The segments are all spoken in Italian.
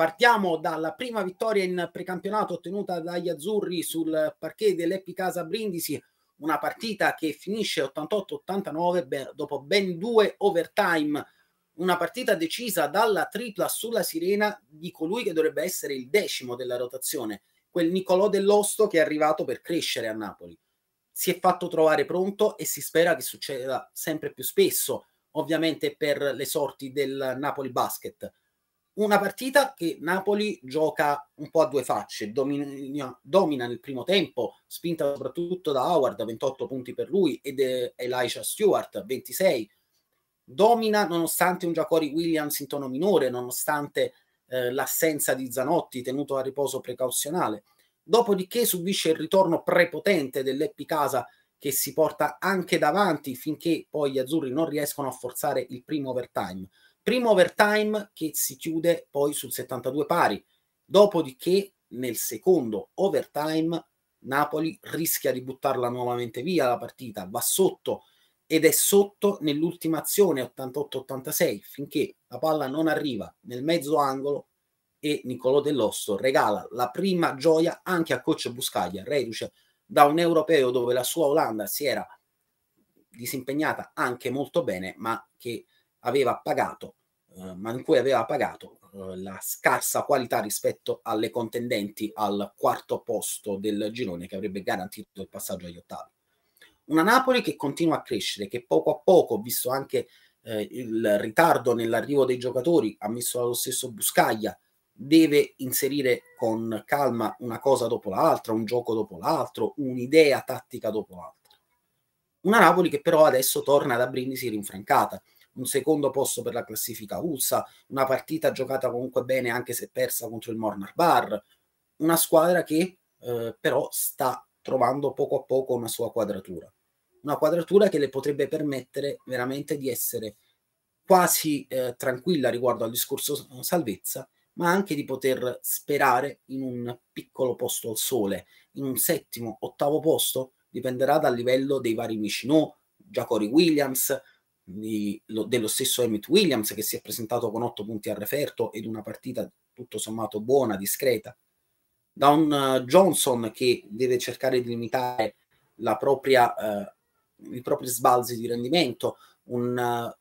Partiamo dalla prima vittoria in precampionato ottenuta dagli azzurri sul parquet dell'Epicasa Brindisi, una partita che finisce 88-89 dopo ben due overtime, una partita decisa dalla tripla sulla sirena di colui che dovrebbe essere il decimo della rotazione, quel Nicolò dell'Osto che è arrivato per crescere a Napoli. Si è fatto trovare pronto e si spera che succeda sempre più spesso, ovviamente per le sorti del Napoli Basket una partita che Napoli gioca un po' a due facce, domina, domina nel primo tempo, spinta soprattutto da Howard, 28 punti per lui, ed Elisha Stewart, 26. Domina nonostante un Giacori Williams in tono minore, nonostante eh, l'assenza di Zanotti tenuto a riposo precauzionale. Dopodiché subisce il ritorno prepotente dell'Eppi Casa che si porta anche davanti finché poi gli azzurri non riescono a forzare il primo overtime. Primo overtime che si chiude poi sul 72 pari, dopodiché nel secondo overtime Napoli rischia di buttarla nuovamente via la partita, va sotto ed è sotto nell'ultima azione 88-86 finché la palla non arriva nel mezzo angolo e Niccolò Dell'Osso regala la prima gioia anche a coach Buscaglia, reduce da un europeo dove la sua Olanda si era disimpegnata anche molto bene, ma che aveva pagato, eh, cui aveva pagato eh, la scarsa qualità rispetto alle contendenti al quarto posto del girone che avrebbe garantito il passaggio agli ottavi. Una Napoli che continua a crescere, che poco a poco, visto anche eh, il ritardo nell'arrivo dei giocatori, ha messo lo stesso Buscaglia, deve inserire con calma una cosa dopo l'altra, un gioco dopo l'altro, un'idea tattica dopo l'altra. Una Napoli che però adesso torna da Brindisi rinfrancata, un secondo posto per la classifica USA, una partita giocata comunque bene anche se persa contro il Mornar Bar, una squadra che eh, però sta trovando poco a poco una sua quadratura, una quadratura che le potrebbe permettere veramente di essere quasi eh, tranquilla riguardo al discorso salvezza, ma anche di poter sperare in un piccolo posto al sole, in un settimo, ottavo posto, dipenderà dal livello dei vari Micino, Giacori Williams, di, lo, dello stesso Emmett Williams che si è presentato con otto punti al referto ed una partita tutto sommato buona, discreta, da un uh, eh, Johnson che deve cercare di limitare la propria, uh, i propri sbalzi di rendimento, un uh,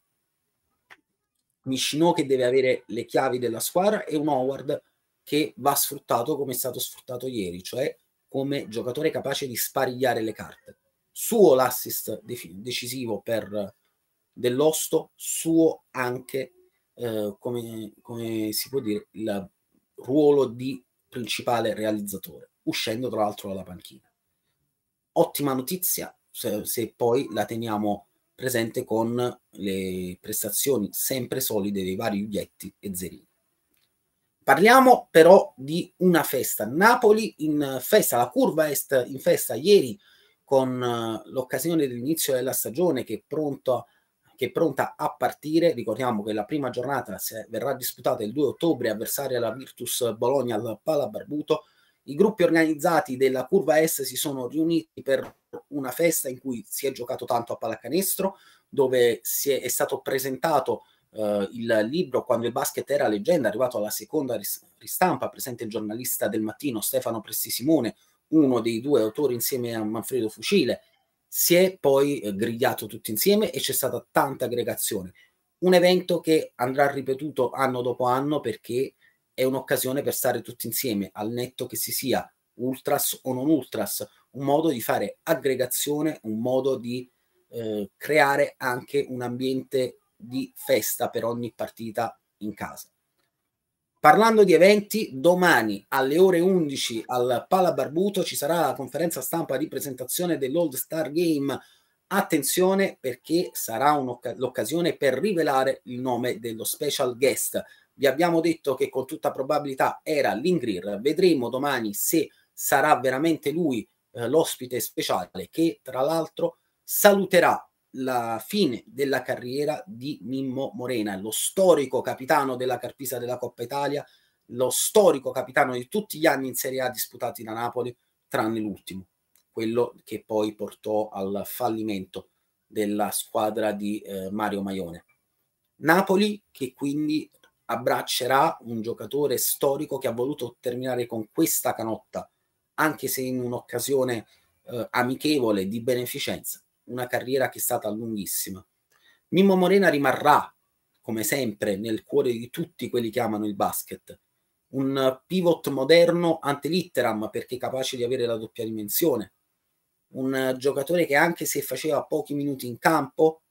Michino che deve avere le chiavi della squadra e un Howard che va sfruttato come è stato sfruttato ieri, cioè come giocatore capace di sparigliare le carte. Suo l'assist de- decisivo per dell'osto suo anche, eh, come, come si può dire, il ruolo di principale realizzatore, uscendo tra l'altro dalla panchina. Ottima notizia se, se, poi la teniamo presente con le prestazioni sempre solide dei vari Uglietti e Zerini. Parliamo però di una festa. Napoli in festa, la curva est in festa ieri con eh, l'occasione dell'inizio della stagione che è pronta che è pronta a partire. Ricordiamo che la prima giornata verrà disputata il 2 ottobre, avversaria alla Virtus Bologna al Palabarbuto. I gruppi organizzati della curva est si sono riuniti per una festa in cui si è giocato tanto a pallacanestro, dove è, è, stato presentato eh, il libro Quando il basket era leggenda, arrivato alla seconda ris- ristampa, presente il giornalista del mattino Stefano Presti Simone, uno dei due autori insieme a Manfredo Fucile, si è poi eh, grigliato tutti insieme e c'è stata tanta aggregazione. Un evento che andrà ripetuto anno dopo anno perché è un'occasione per stare tutti insieme, al netto che si sia ultras o non ultras, un modo di fare aggregazione, un modo di eh, creare anche un ambiente di festa per ogni partita in casa. Parlando di eventi, domani alle ore 11 al Pala Barbuto ci sarà la conferenza stampa di presentazione dell'Old Star Game. Attenzione perché sarà l'occasione per rivelare il nome dello special guest. Vi abbiamo detto che con tutta probabilità era l'Ingrir. Vedremo domani se sarà veramente lui eh, l'ospite speciale che tra l'altro saluterà la fine della carriera di Mimmo Morena, lo storico capitano della Carpisa della Coppa Italia, lo storico capitano di tutti gli anni in Serie A disputati da Napoli, tranne l'ultimo, quello che poi portò al fallimento della squadra di eh, Mario Maione. Napoli che quindi abbraccerà un giocatore storico che ha voluto terminare con questa canotta, anche se in un'occasione eh, amichevole di beneficenza una carriera che è stata lunghissima. Mimmo Morena rimarrà, come sempre, nel cuore di tutti quelli che amano il basket. Un pivot moderno ante litteram perché capace di avere la doppia dimensione. Un giocatore che anche se faceva pochi minuti in campo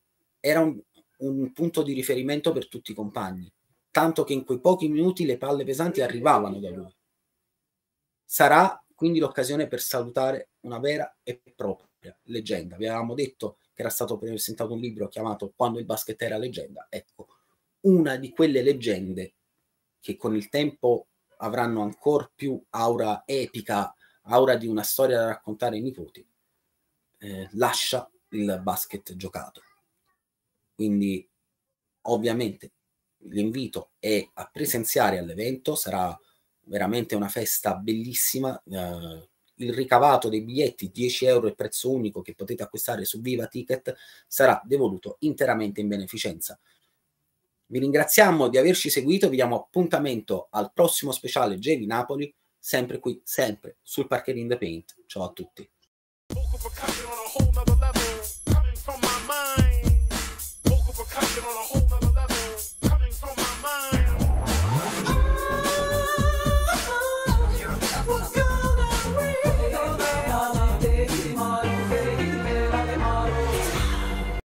era un, un punto di riferimento per tutti i compagni, tanto che in quei pochi minuti le palle pesanti arrivavano da lui. Sarà quindi l'occasione per salutare una vera e propria eh, leggenda. Vi avevamo detto che era stato presentato un libro chiamato Quando il basket era leggenda. Ecco, una di quelle leggende che con il tempo avranno ancora più aura epica, aura di una storia da raccontare ai nipoti, eh, lascia il basket giocato. Quindi ovviamente l'invito è a presenziare all'evento, sarà veramente una festa bellissima. Eh, il ricavato dei biglietti 10 euro il prezzo unico che potete acquistare su Viva Ticket sarà devoluto interamente in beneficenza. Vi ringraziamo di averci seguito, vi diamo appuntamento al prossimo speciale Geli Napoli, sempre qui, sempre sul Parker in the Paint. Ciao a tutti. on